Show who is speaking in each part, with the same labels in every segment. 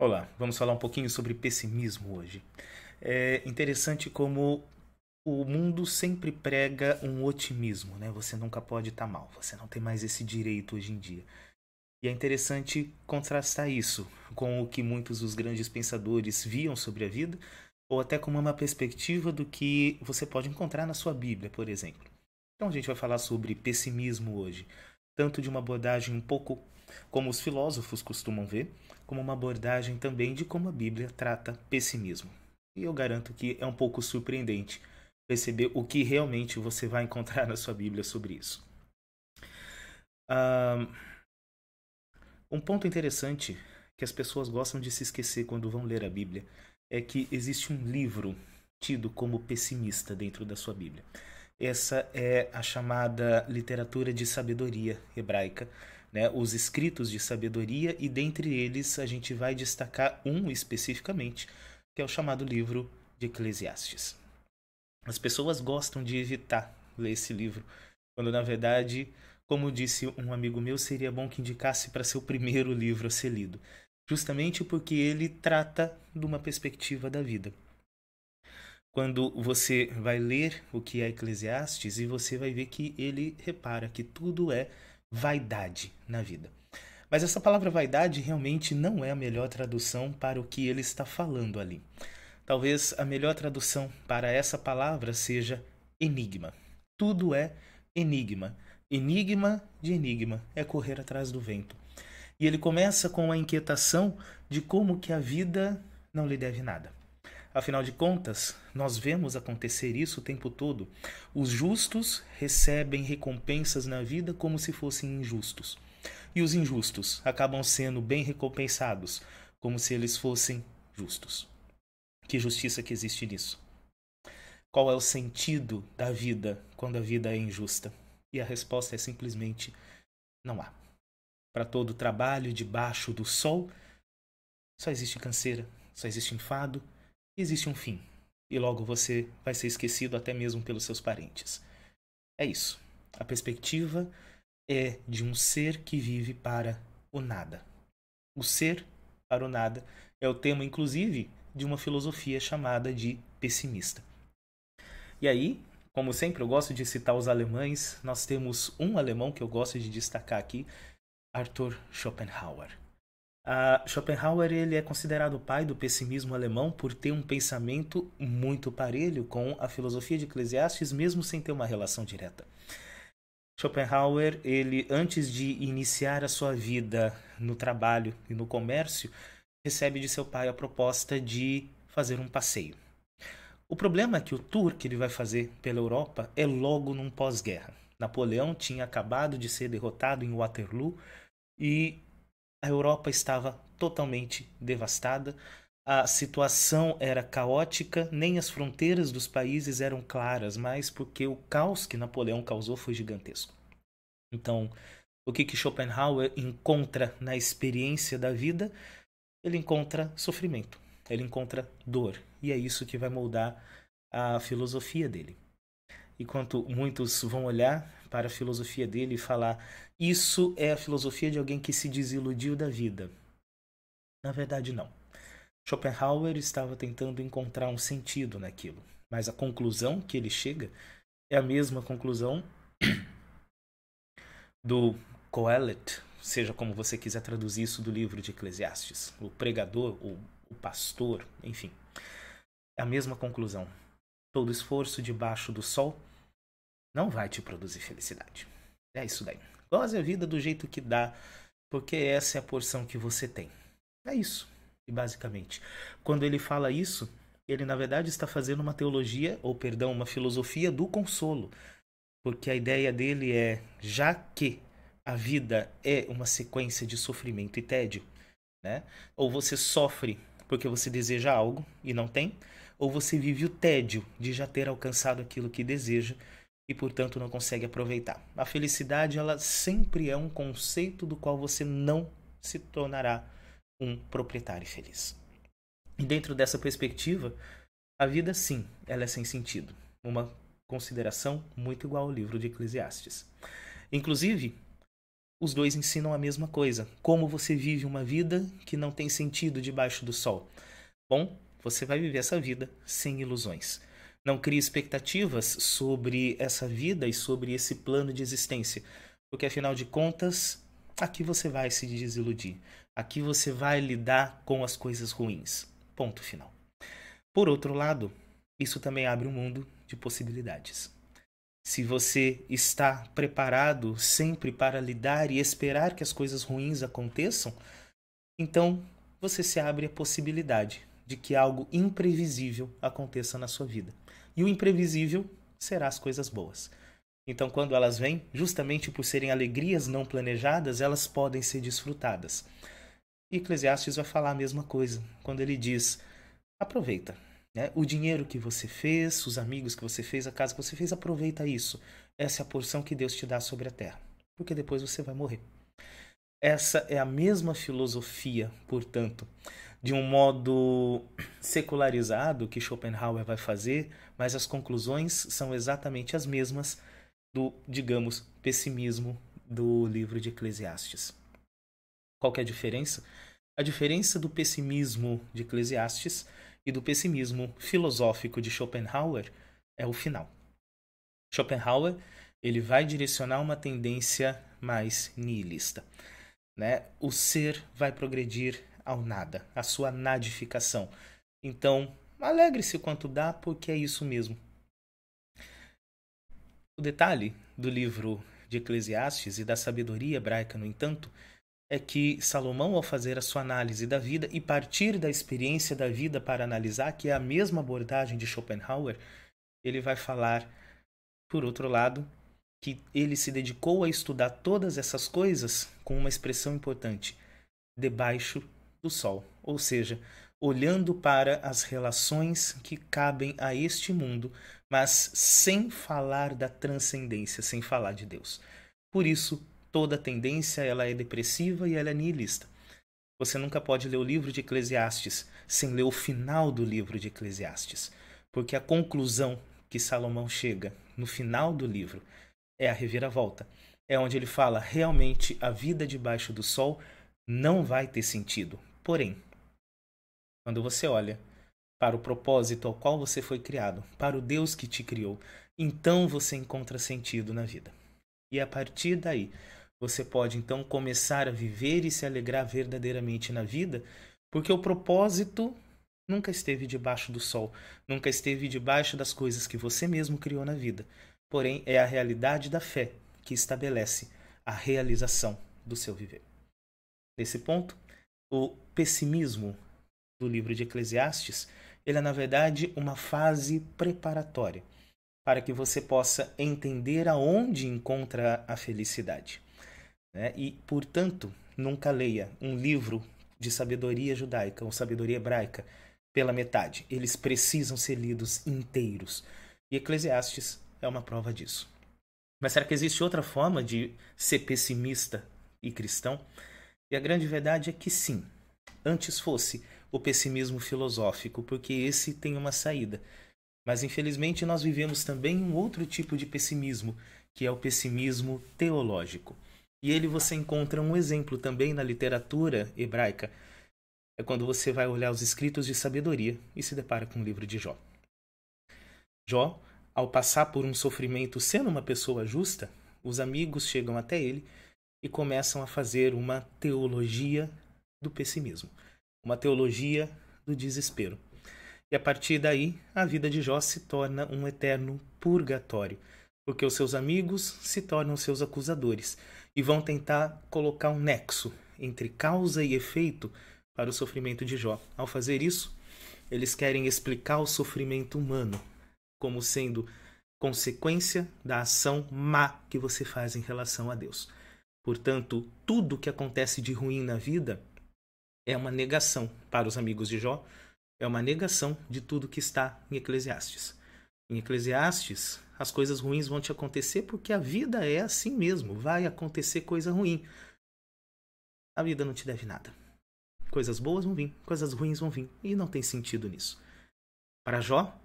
Speaker 1: Olá, vamos falar um pouquinho sobre pessimismo hoje. É interessante como o mundo sempre prega um otimismo, né? Você nunca pode estar tá mal, você não tem mais esse direito hoje em dia. E é interessante contrastar isso com o que muitos dos grandes pensadores viam sobre a vida, ou até com uma perspectiva do que você pode encontrar na sua Bíblia, por exemplo. Então a gente vai falar sobre pessimismo hoje, tanto de uma abordagem um pouco como os filósofos costumam ver, como uma abordagem também de como a Bíblia trata pessimismo. E eu garanto que é um pouco surpreendente perceber o que realmente você vai encontrar na sua Bíblia sobre isso. Um ponto interessante que as pessoas gostam de se esquecer quando vão ler a Bíblia é que existe um livro tido como pessimista dentro da sua Bíblia. Essa é a chamada literatura de sabedoria hebraica, né, os escritos de sabedoria, e dentre eles a gente vai destacar um especificamente, que é o chamado livro de Eclesiastes. As pessoas gostam de evitar ler esse livro, quando na verdade, como disse um amigo meu, seria bom que indicasse para ser o primeiro livro a ser lido, justamente porque ele trata de uma perspectiva da vida quando você vai ler o que é Eclesiastes e você vai ver que ele repara que tudo é vaidade na vida. Mas essa palavra vaidade realmente não é a melhor tradução para o que ele está falando ali. Talvez a melhor tradução para essa palavra seja enigma. Tudo é enigma. Enigma de enigma é correr atrás do vento. E ele começa com a inquietação de como que a vida não lhe deve nada. Afinal de contas, nós vemos acontecer isso o tempo todo. Os justos recebem recompensas na vida como se fossem injustos. E os injustos acabam sendo bem recompensados, como se eles fossem justos. Que justiça que existe nisso? Qual é o sentido da vida quando a vida é injusta? E a resposta é simplesmente não há. Para todo trabalho debaixo do sol, só existe canseira, só existe enfado, existe um fim, e logo você vai ser esquecido até mesmo pelos seus parentes. É isso. A perspectiva é de um ser que vive para o nada. O ser para o nada é o tema, inclusive, de uma filosofia chamada de pessimista. E aí, como sempre, eu gosto de citar os alemães. Nós temos um alemão que eu gosto de destacar aqui, Arthur Schopenhauer. Uh, Schopenhauer ele é considerado o pai do pessimismo alemão por ter um pensamento muito parelho com a filosofia de Eclesiastes, mesmo sem ter uma relação direta. Schopenhauer, ele antes de iniciar a sua vida no trabalho e no comércio, recebe de seu pai a proposta de fazer um passeio. O problema é que o tour que ele vai fazer pela Europa é logo num pós-guerra. Napoleão tinha acabado de ser derrotado em Waterloo e a Europa estava totalmente devastada, a situação era caótica, nem as fronteiras dos países eram claras, mas porque o caos que Napoleão causou foi gigantesco. Então, o que, que Schopenhauer encontra na experiência da vida? Ele encontra sofrimento, ele encontra dor, e é isso que vai moldar a filosofia dele. Enquanto muitos vão olhar para a filosofia dele e falar isso é a filosofia de alguém que se desiludiu da vida. Na verdade, não. Schopenhauer estava tentando encontrar um sentido naquilo, mas a conclusão que ele chega é a mesma conclusão do Coelet, seja como você quiser traduzir isso do livro de Eclesiastes, o pregador, o, o pastor, enfim. É a mesma conclusão. Todo esforço debaixo do sol não vai te produzir felicidade. É isso daí. Goze a vida do jeito que dá, porque essa é a porção que você tem. É isso, basicamente. Quando ele fala isso, ele na verdade está fazendo uma teologia, ou perdão, uma filosofia do consolo. Porque a ideia dele é: já que a vida é uma sequência de sofrimento e tédio, né? Ou você sofre porque você deseja algo e não tem, ou você vive o tédio de já ter alcançado aquilo que deseja e, portanto, não consegue aproveitar. A felicidade, ela sempre é um conceito do qual você não se tornará um proprietário feliz. E dentro dessa perspectiva, a vida, sim, ela é sem sentido. Uma consideração muito igual ao livro de Eclesiastes. Inclusive, os dois ensinam a mesma coisa. Como você vive uma vida que não tem sentido debaixo do sol? Bom, você vai viver essa vida sem ilusões não crie expectativas sobre essa vida e sobre esse plano de existência, porque afinal de contas, aqui você vai se desiludir, aqui você vai lidar com as coisas ruins. Ponto final. Por outro lado, isso também abre um mundo de possibilidades. Se você está preparado sempre para lidar e esperar que as coisas ruins aconteçam, então você se abre a possibilidade de que algo imprevisível aconteça na sua vida e o imprevisível será as coisas boas. Então, quando elas vêm, justamente por serem alegrias não planejadas, elas podem ser desfrutadas. E Eclesiastes vai falar a mesma coisa quando ele diz: aproveita. Né? O dinheiro que você fez, os amigos que você fez, a casa que você fez, aproveita isso. Essa é a porção que Deus te dá sobre a terra, porque depois você vai morrer. Essa é a mesma filosofia, portanto, de um modo secularizado que Schopenhauer vai fazer mas as conclusões são exatamente as mesmas do, digamos, pessimismo do livro de Eclesiastes. Qual é a diferença? A diferença do pessimismo de Eclesiastes e do pessimismo filosófico de Schopenhauer é o final. Schopenhauer ele vai direcionar uma tendência mais nihilista. Né? O ser vai progredir ao nada, a sua nadificação. Então, Alegre-se quanto dá, porque é isso mesmo. O detalhe do livro de Eclesiastes e da sabedoria hebraica, no entanto, é que Salomão, ao fazer a sua análise da vida e partir da experiência da vida para analisar, que é a mesma abordagem de Schopenhauer, ele vai falar, por outro lado, que ele se dedicou a estudar todas essas coisas com uma expressão importante: debaixo do sol. Ou seja, olhando para as relações que cabem a este mundo, mas sem falar da transcendência, sem falar de Deus. Por isso, toda tendência ela é depressiva e ela é nihilista. Você nunca pode ler o livro de Eclesiastes sem ler o final do livro de Eclesiastes, porque a conclusão que Salomão chega no final do livro é a reviravolta. É onde ele fala: realmente a vida debaixo do sol não vai ter sentido. Porém, quando você olha para o propósito ao qual você foi criado, para o Deus que te criou, então você encontra sentido na vida. E a partir daí, você pode então começar a viver e se alegrar verdadeiramente na vida, porque o propósito nunca esteve debaixo do sol, nunca esteve debaixo das coisas que você mesmo criou na vida. Porém, é a realidade da fé que estabelece a realização do seu viver. Nesse ponto, o pessimismo do livro de Eclesiastes, ele é na verdade uma fase preparatória para que você possa entender aonde encontra a felicidade. Né? E, portanto, nunca leia um livro de sabedoria judaica ou sabedoria hebraica pela metade. Eles precisam ser lidos inteiros. E Eclesiastes é uma prova disso. Mas será que existe outra forma de ser pessimista e cristão? E a grande verdade é que sim. Antes fosse, o pessimismo filosófico, porque esse tem uma saída. Mas infelizmente nós vivemos também um outro tipo de pessimismo, que é o pessimismo teológico. E ele você encontra um exemplo também na literatura hebraica. É quando você vai olhar os escritos de sabedoria e se depara com o livro de Jó. Jó, ao passar por um sofrimento sendo uma pessoa justa, os amigos chegam até ele e começam a fazer uma teologia do pessimismo uma teologia do desespero. E a partir daí, a vida de Jó se torna um eterno purgatório, porque os seus amigos se tornam seus acusadores e vão tentar colocar um nexo entre causa e efeito para o sofrimento de Jó. Ao fazer isso, eles querem explicar o sofrimento humano como sendo consequência da ação má que você faz em relação a Deus. Portanto, tudo que acontece de ruim na vida é uma negação para os amigos de Jó, é uma negação de tudo que está em Eclesiastes. Em Eclesiastes, as coisas ruins vão te acontecer porque a vida é assim mesmo, vai acontecer coisa ruim. A vida não te deve nada. Coisas boas vão vir, coisas ruins vão vir, e não tem sentido nisso. Para Jó,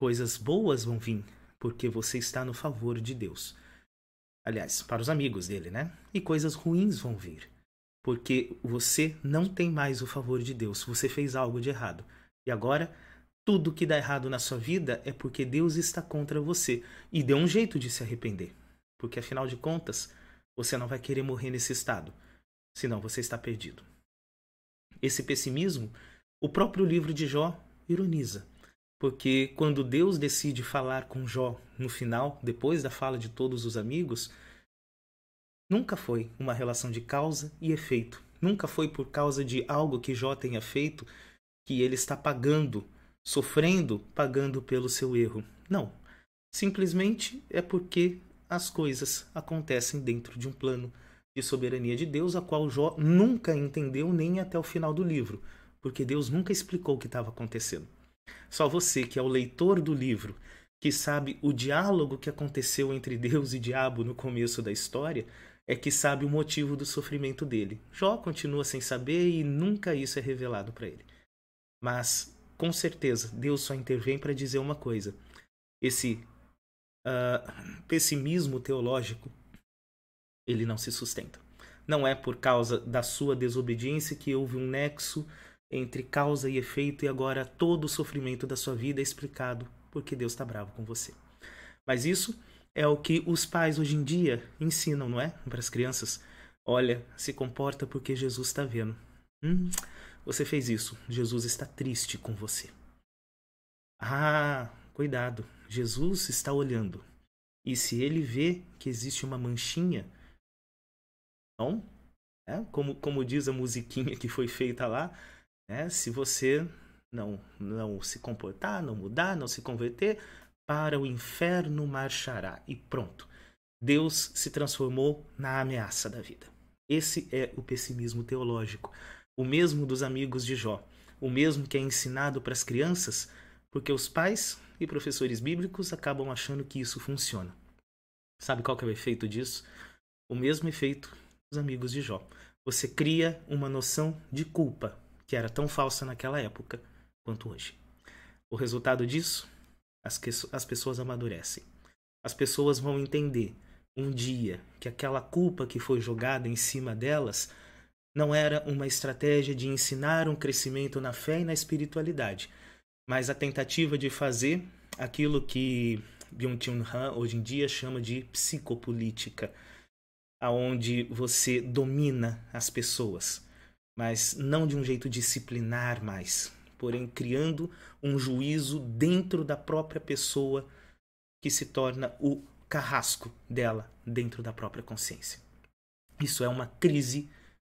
Speaker 1: coisas boas vão vir, porque você está no favor de Deus. Aliás, para os amigos dele, né? E coisas ruins vão vir, porque você não tem mais o favor de Deus, você fez algo de errado. E agora, tudo que dá errado na sua vida é porque Deus está contra você e deu um jeito de se arrepender, porque afinal de contas, você não vai querer morrer nesse estado, senão você está perdido. Esse pessimismo, o próprio livro de Jó ironiza, porque quando Deus decide falar com Jó no final, depois da fala de todos os amigos, Nunca foi uma relação de causa e efeito. Nunca foi por causa de algo que Jó tenha feito que ele está pagando, sofrendo, pagando pelo seu erro. Não. Simplesmente é porque as coisas acontecem dentro de um plano de soberania de Deus, a qual Jó nunca entendeu nem até o final do livro, porque Deus nunca explicou o que estava acontecendo. Só você, que é o leitor do livro, que sabe o diálogo que aconteceu entre Deus e diabo no começo da história, é que sabe o motivo do sofrimento dele. Jó continua sem saber e nunca isso é revelado para ele. Mas, com certeza, Deus só intervém para dizer uma coisa: esse uh, pessimismo teológico ele não se sustenta. Não é por causa da sua desobediência que houve um nexo entre causa e efeito e agora todo o sofrimento da sua vida é explicado porque Deus está bravo com você. Mas isso é o que os pais hoje em dia ensinam, não é? Para as crianças. Olha, se comporta porque Jesus está vendo. Hum, você fez isso. Jesus está triste com você. Ah, cuidado. Jesus está olhando. E se ele vê que existe uma manchinha, então, é, como, como diz a musiquinha que foi feita lá, é, se você não, não se comportar, não mudar, não se converter, para o inferno marchará. E pronto. Deus se transformou na ameaça da vida. Esse é o pessimismo teológico, o mesmo dos amigos de Jó, o mesmo que é ensinado para as crianças, porque os pais e professores bíblicos acabam achando que isso funciona. Sabe qual que é o efeito disso? O mesmo efeito dos amigos de Jó. Você cria uma noção de culpa, que era tão falsa naquela época quanto hoje. O resultado disso as, que, as pessoas amadurecem. As pessoas vão entender um dia que aquela culpa que foi jogada em cima delas não era uma estratégia de ensinar um crescimento na fé e na espiritualidade, mas a tentativa de fazer aquilo que Byung-Chul Han hoje em dia chama de psicopolítica, aonde você domina as pessoas, mas não de um jeito disciplinar mais, porém criando um juízo dentro da própria pessoa que se torna o carrasco dela dentro da própria consciência. Isso é uma crise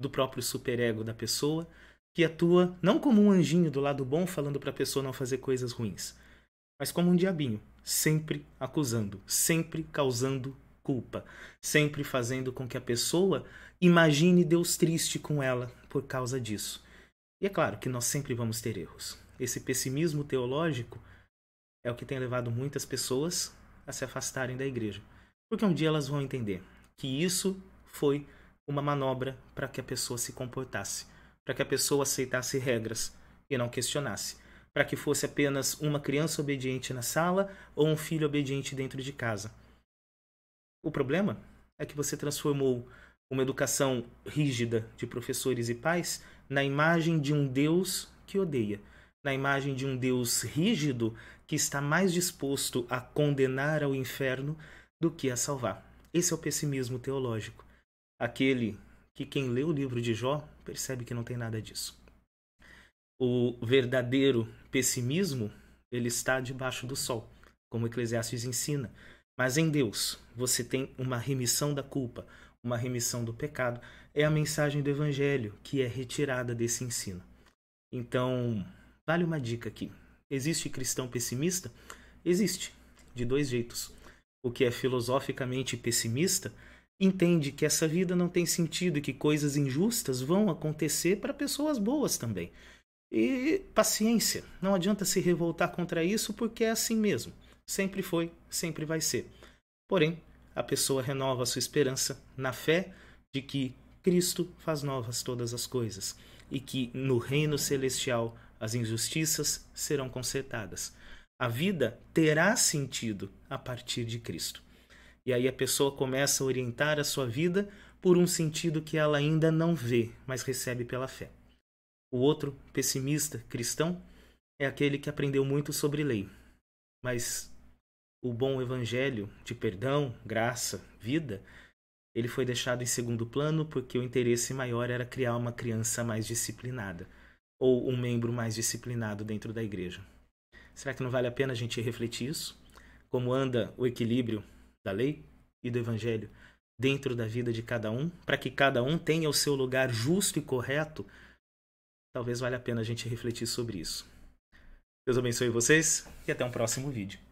Speaker 1: do próprio superego da pessoa que atua não como um anjinho do lado bom falando para a pessoa não fazer coisas ruins, mas como um diabinho, sempre acusando, sempre causando culpa, sempre fazendo com que a pessoa imagine Deus triste com ela por causa disso. E é claro que nós sempre vamos ter erros. Esse pessimismo teológico é o que tem levado muitas pessoas a se afastarem da igreja. Porque um dia elas vão entender que isso foi uma manobra para que a pessoa se comportasse, para que a pessoa aceitasse regras e não questionasse, para que fosse apenas uma criança obediente na sala ou um filho obediente dentro de casa. O problema é que você transformou uma educação rígida de professores e pais na imagem de um Deus que odeia, na imagem de um Deus rígido que está mais disposto a condenar ao inferno do que a salvar. Esse é o pessimismo teológico. Aquele que quem lê o livro de Jó percebe que não tem nada disso. O verdadeiro pessimismo, ele está debaixo do sol, como Eclesiastes ensina. Mas em Deus, você tem uma remissão da culpa, uma remissão do pecado, é a mensagem do Evangelho que é retirada desse ensino. Então, vale uma dica aqui. Existe cristão pessimista? Existe, de dois jeitos. O que é filosoficamente pessimista entende que essa vida não tem sentido e que coisas injustas vão acontecer para pessoas boas também. E paciência, não adianta se revoltar contra isso porque é assim mesmo. Sempre foi, sempre vai ser. Porém, a pessoa renova a sua esperança na fé de que Cristo faz novas todas as coisas e que no reino celestial as injustiças serão consertadas. A vida terá sentido a partir de Cristo. E aí a pessoa começa a orientar a sua vida por um sentido que ela ainda não vê, mas recebe pela fé. O outro pessimista cristão é aquele que aprendeu muito sobre lei, mas o bom evangelho de perdão, graça, vida, ele foi deixado em segundo plano porque o interesse maior era criar uma criança mais disciplinada ou um membro mais disciplinado dentro da igreja. Será que não vale a pena a gente refletir isso? Como anda o equilíbrio da lei e do evangelho dentro da vida de cada um, para que cada um tenha o seu lugar justo e correto? Talvez valha a pena a gente refletir sobre isso. Deus abençoe vocês e até um próximo vídeo.